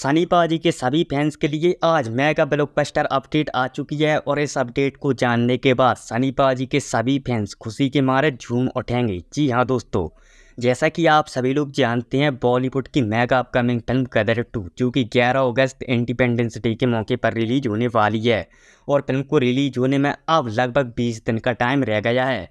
सनी पाजी के सभी फैंस के लिए आज मेगा ब्लॉकबस्टर अपडेट आ चुकी है और इस अपडेट को जानने के बाद सनी पाजी के सभी फैंस खुशी के मारे झूम उठेंगे जी हाँ दोस्तों जैसा कि आप सभी लोग जानते हैं बॉलीवुड की mega upcoming film Gadar two जो कि 11 अगस्त इंडिपेंडेंस डे के मौके पर रिलीज होने वाली है और फिल्म को रिलीज होने में अब लगभग बीस दिन का टाइम रह गया है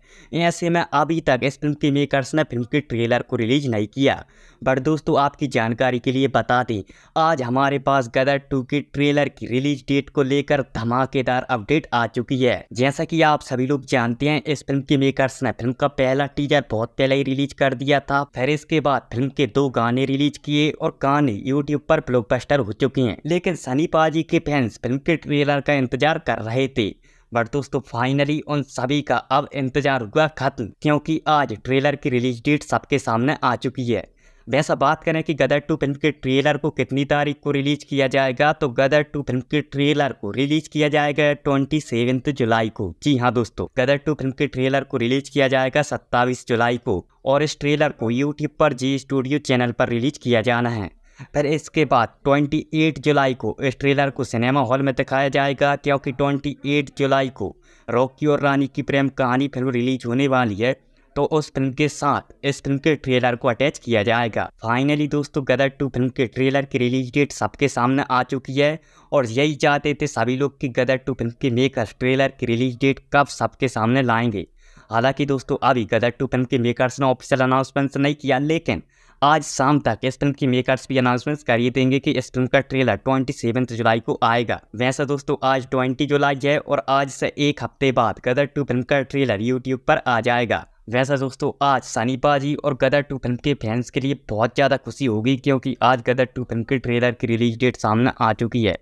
ऐसे में अभी तक इस फिल्म के मेकर्स ने फिल्म के ट्रेलर को रिलीज नहीं किया बट दोस्तों आपकी जानकारी के लिए बता दें आज हमारे पास गदर टू के ट्रेलर की रिलीज डेट को लेकर धमाकेदार अपडेट आ चुकी है जैसा कि आप सभी लोग जानते हैं इस फिल्म के मेकर्स ने फिल्म का पहला टीजर बहुत पहले ही रिलीज कर दिया था फिर इसके बाद फिल्म के दो गाने रिलीज किए और गाने यूट्यूब पर ब्लॉकबस्टर हो चुके हैं लेकिन सनी पाजी के फैंस फिल्म के ट्रेलर का इंतजार कर रहे थे बट दोस्तों फाइनली उन सभी का अब इंतजार हुआ खत्म क्योंकि आज ट्रेलर की रिलीज डेट सबके सामने आ चुकी है वैसा बात करें कि गदर टू फिल्म के ट्रेलर को कितनी तारीख को रिलीज किया जाएगा तो गदर टू फिल्म के ट्रेलर को रिलीज किया जाएगा ट्वेंटी सेवेंथ जुलाई को जी हाँ दोस्तों गदर टू फिल्म के ट्रेलर को रिलीज किया जाएगा सत्ताईस जुलाई को और इस ट्रेलर को यूट्यूब पर जी स्टूडियो चैनल पर रिलीज किया जाना है फिर इसके बाद 28 जुलाई को इस ट्रेलर को सिनेमा हॉल में दिखाया जाएगा क्योंकि 28 जुलाई को रॉकी और रानी की प्रेम कहानी फिल्म रिलीज होने वाली है तो उस फिल्म के साथ इस फिल्म के ट्रेलर को अटैच किया जाएगा फाइनली दोस्तों गदर टू फिल्म के ट्रेलर की रिलीज डेट सबके सामने आ चुकी है और यही चाहते थे सभी लोग कि गदर टू फिल्म के मेकर ट्रेलर की रिलीज डेट कब सबके सामने लाएंगे हालांकि दोस्तों अभी गदर टू फिल्म के मेकर्स ने ऑफिशियल अनाउंसमेंट नहीं किया लेकिन आज शाम तक इस फिल्म की मेकर्स भी अनाउंसमेंट्स कर ही देंगे कि इस फिल्म का ट्रेलर ट्वेंटी सेवन्थ जुलाई को आएगा वैसा दोस्तों आज ट्वेंटी जुलाई है और आज से एक हफ्ते बाद गदर टू फिल्म का ट्रेलर यूट्यूब पर आ जाएगा वैसा दोस्तों आज सनी पाजी और गदर टू फिल्म के फैंस के लिए बहुत ज़्यादा खुशी होगी क्योंकि आज गदर टू फिल्म के ट्रेलर की रिलीज डेट सामने आ चुकी है